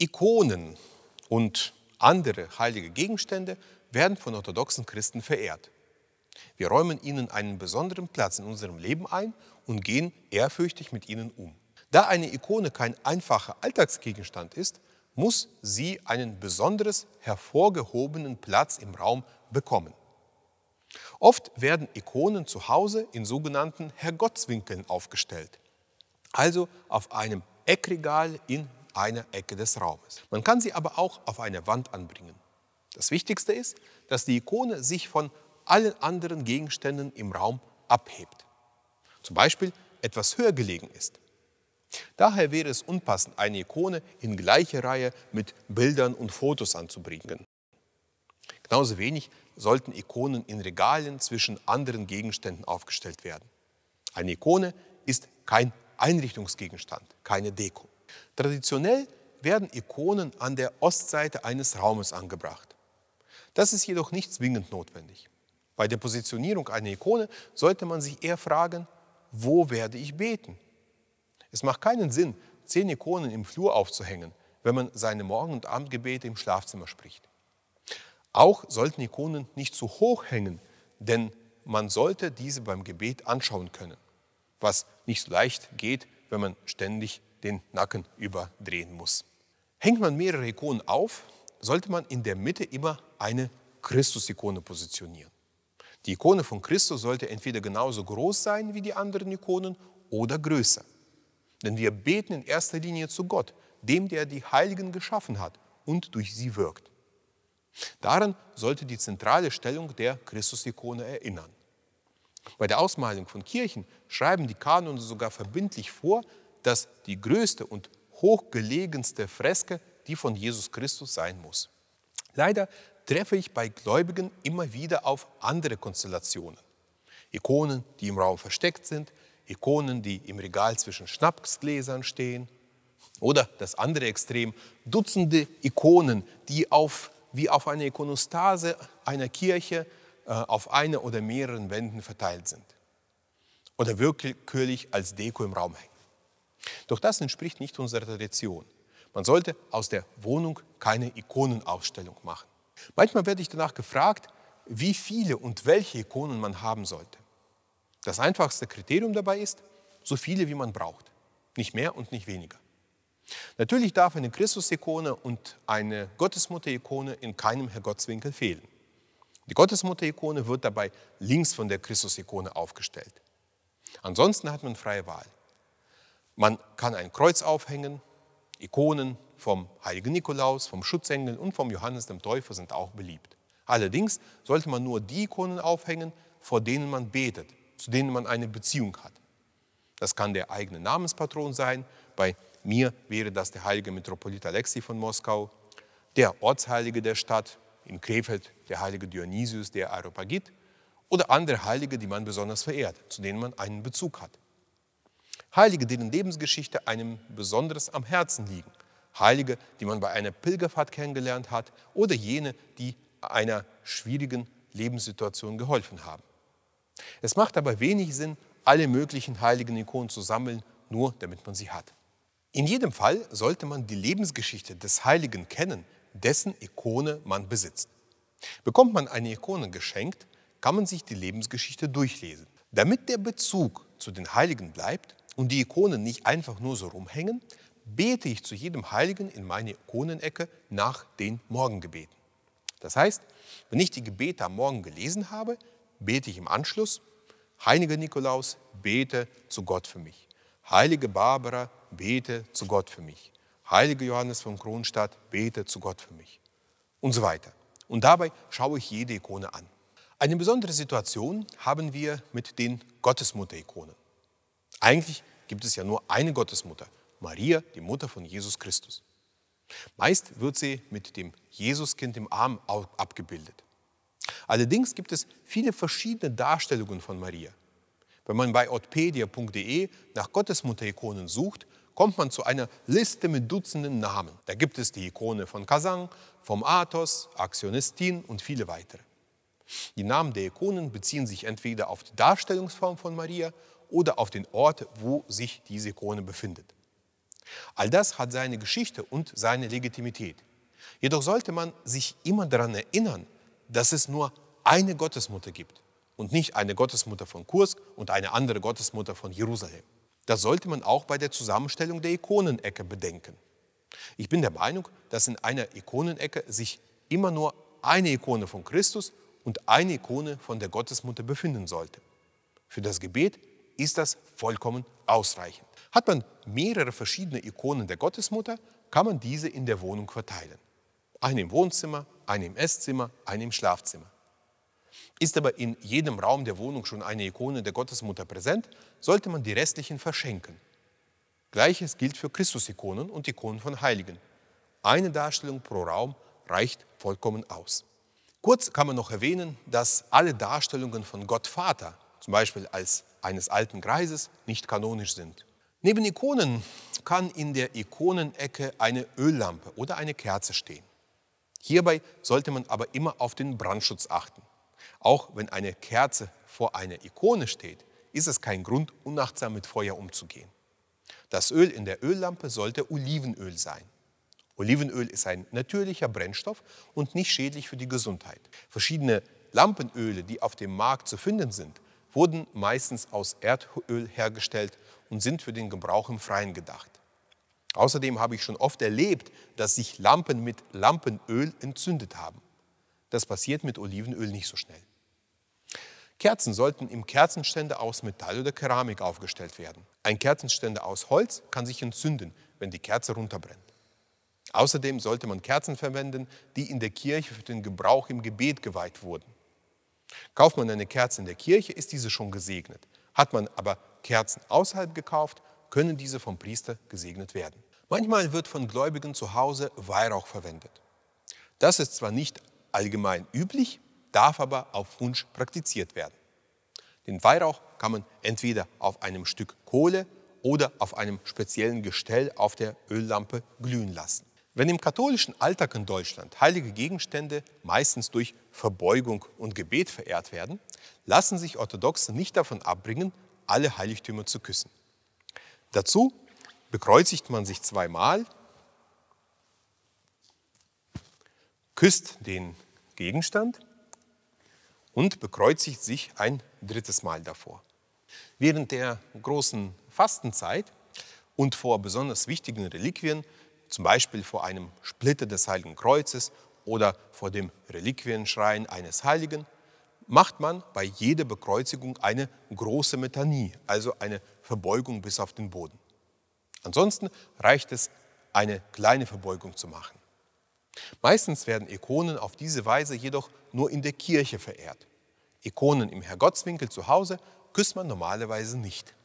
Ikonen und andere heilige Gegenstände werden von orthodoxen Christen verehrt. Wir räumen ihnen einen besonderen Platz in unserem Leben ein und gehen ehrfürchtig mit ihnen um. Da eine Ikone kein einfacher Alltagsgegenstand ist, muss sie einen besonders hervorgehobenen Platz im Raum bekommen. Oft werden Ikonen zu Hause in sogenannten Herrgottswinkeln aufgestellt, also auf einem Eckregal in einer Ecke des Raumes. Man kann sie aber auch auf eine Wand anbringen. Das Wichtigste ist, dass die Ikone sich von allen anderen Gegenständen im Raum abhebt. Zum Beispiel etwas höher gelegen ist. Daher wäre es unpassend, eine Ikone in gleicher Reihe mit Bildern und Fotos anzubringen. Genauso wenig sollten Ikonen in Regalen zwischen anderen Gegenständen aufgestellt werden. Eine Ikone ist kein Einrichtungsgegenstand, keine Deko. Traditionell werden Ikonen an der Ostseite eines Raumes angebracht. Das ist jedoch nicht zwingend notwendig. Bei der Positionierung einer Ikone sollte man sich eher fragen, wo werde ich beten? Es macht keinen Sinn, zehn Ikonen im Flur aufzuhängen, wenn man seine Morgen- und Abendgebete im Schlafzimmer spricht. Auch sollten Ikonen nicht zu hoch hängen, denn man sollte diese beim Gebet anschauen können, was nicht so leicht geht, wenn man ständig den Nacken überdrehen muss. Hängt man mehrere Ikonen auf, sollte man in der Mitte immer eine Christus-Ikone positionieren. Die Ikone von Christus sollte entweder genauso groß sein wie die anderen Ikonen oder größer. Denn wir beten in erster Linie zu Gott, dem, der die Heiligen geschaffen hat und durch sie wirkt. Daran sollte die zentrale Stellung der Christus-Ikone erinnern. Bei der Ausmalung von Kirchen schreiben die Kanone sogar verbindlich vor, dass die größte und hochgelegenste Freske die von Jesus Christus sein muss. Leider treffe ich bei Gläubigen immer wieder auf andere Konstellationen. Ikonen, die im Raum versteckt sind, Ikonen, die im Regal zwischen Schnapsgläsern stehen oder das andere Extrem, Dutzende Ikonen, die auf, wie auf einer Ikonostase einer Kirche äh, auf einer oder mehreren Wänden verteilt sind oder wirklich als Deko im Raum hängen. Doch das entspricht nicht unserer Tradition. Man sollte aus der Wohnung keine Ikonenausstellung machen. Manchmal werde ich danach gefragt, wie viele und welche Ikonen man haben sollte. Das einfachste Kriterium dabei ist, so viele wie man braucht, nicht mehr und nicht weniger. Natürlich darf eine Christus-Ikone und eine Gottesmutter-Ikone in keinem Herrgottswinkel fehlen. Die Gottesmutter-Ikone wird dabei links von der Christus-Ikone aufgestellt. Ansonsten hat man freie Wahl. Man kann ein Kreuz aufhängen, Ikonen vom heiligen Nikolaus, vom Schutzengel und vom Johannes dem Täufer sind auch beliebt. Allerdings sollte man nur die Ikonen aufhängen, vor denen man betet, zu denen man eine Beziehung hat. Das kann der eigene Namenspatron sein. Bei mir wäre das der heilige Metropolit Alexi von Moskau, der Ortsheilige der Stadt, in Krefeld der heilige Dionysius der Areopagit oder andere Heilige, die man besonders verehrt, zu denen man einen Bezug hat. Heilige, denen Lebensgeschichte einem besonders am Herzen liegen. Heilige, die man bei einer Pilgerfahrt kennengelernt hat oder jene, die einer schwierigen Lebenssituation geholfen haben. Es macht aber wenig Sinn, alle möglichen heiligen Ikonen zu sammeln, nur damit man sie hat. In jedem Fall sollte man die Lebensgeschichte des Heiligen kennen, dessen Ikone man besitzt. Bekommt man eine Ikone geschenkt, kann man sich die Lebensgeschichte durchlesen. Damit der Bezug zu den Heiligen bleibt und die Ikonen nicht einfach nur so rumhängen, bete ich zu jedem Heiligen in meine Ikonenecke nach den Morgengebeten. Das heißt, wenn ich die Gebete am Morgen gelesen habe, bete ich im Anschluss, Heiliger Nikolaus, bete zu Gott für mich. Heilige Barbara, bete zu Gott für mich. Heiliger Johannes von Kronstadt, bete zu Gott für mich. Und so weiter. Und dabei schaue ich jede Ikone an. Eine besondere Situation haben wir mit den Gottesmutter-Ikonen. Eigentlich gibt es ja nur eine Gottesmutter, Maria, die Mutter von Jesus Christus. Meist wird sie mit dem Jesuskind im Arm abgebildet. Allerdings gibt es viele verschiedene Darstellungen von Maria. Wenn man bei ortpedia.de nach Gottesmutter-Ikonen sucht, kommt man zu einer Liste mit Dutzenden Namen. Da gibt es die Ikone von Kasan, vom Athos, Aktionistin und viele weitere. Die Namen der Ikonen beziehen sich entweder auf die Darstellungsform von Maria oder auf den Ort, wo sich diese Ikone befindet. All das hat seine Geschichte und seine Legitimität. Jedoch sollte man sich immer daran erinnern, dass es nur eine Gottesmutter gibt und nicht eine Gottesmutter von Kursk und eine andere Gottesmutter von Jerusalem. Das sollte man auch bei der Zusammenstellung der Ikonenecke bedenken. Ich bin der Meinung, dass in einer Ikonenecke sich immer nur eine Ikone von Christus und eine Ikone von der Gottesmutter befinden sollte. Für das Gebet ist das vollkommen ausreichend. Hat man mehrere verschiedene Ikonen der Gottesmutter, kann man diese in der Wohnung verteilen. Eine im Wohnzimmer, eine im Esszimmer, eine im Schlafzimmer. Ist aber in jedem Raum der Wohnung schon eine Ikone der Gottesmutter präsent, sollte man die restlichen verschenken. Gleiches gilt für Christusikonen und Ikonen von Heiligen. Eine Darstellung pro Raum reicht vollkommen aus. Kurz kann man noch erwähnen, dass alle Darstellungen von Gott Vater, zum Beispiel als eines alten Greises, nicht kanonisch sind. Neben Ikonen kann in der Ikonenecke eine Öllampe oder eine Kerze stehen. Hierbei sollte man aber immer auf den Brandschutz achten. Auch wenn eine Kerze vor einer Ikone steht, ist es kein Grund, unachtsam mit Feuer umzugehen. Das Öl in der Öllampe sollte Olivenöl sein. Olivenöl ist ein natürlicher Brennstoff und nicht schädlich für die Gesundheit. Verschiedene Lampenöle, die auf dem Markt zu finden sind, wurden meistens aus Erdöl hergestellt und sind für den Gebrauch im Freien gedacht. Außerdem habe ich schon oft erlebt, dass sich Lampen mit Lampenöl entzündet haben. Das passiert mit Olivenöl nicht so schnell. Kerzen sollten im Kerzenständer aus Metall oder Keramik aufgestellt werden. Ein Kerzenständer aus Holz kann sich entzünden, wenn die Kerze runterbrennt. Außerdem sollte man Kerzen verwenden, die in der Kirche für den Gebrauch im Gebet geweiht wurden. Kauft man eine Kerze in der Kirche, ist diese schon gesegnet. Hat man aber Kerzen außerhalb gekauft, können diese vom Priester gesegnet werden. Manchmal wird von Gläubigen zu Hause Weihrauch verwendet. Das ist zwar nicht allgemein üblich, darf aber auf Wunsch praktiziert werden. Den Weihrauch kann man entweder auf einem Stück Kohle oder auf einem speziellen Gestell auf der Öllampe glühen lassen. Wenn im katholischen Alltag in Deutschland heilige Gegenstände meistens durch Verbeugung und Gebet verehrt werden, lassen sich Orthodoxe nicht davon abbringen, alle Heiligtümer zu küssen. Dazu bekreuzigt man sich zweimal, küsst den Gegenstand und bekreuzigt sich ein drittes Mal davor. Während der großen Fastenzeit und vor besonders wichtigen Reliquien zum Beispiel vor einem Splitter des Heiligen Kreuzes oder vor dem Reliquienschrein eines Heiligen, macht man bei jeder Bekreuzigung eine große Metanie, also eine Verbeugung bis auf den Boden. Ansonsten reicht es, eine kleine Verbeugung zu machen. Meistens werden Ikonen auf diese Weise jedoch nur in der Kirche verehrt. Ikonen im Herrgottswinkel zu Hause küsst man normalerweise nicht.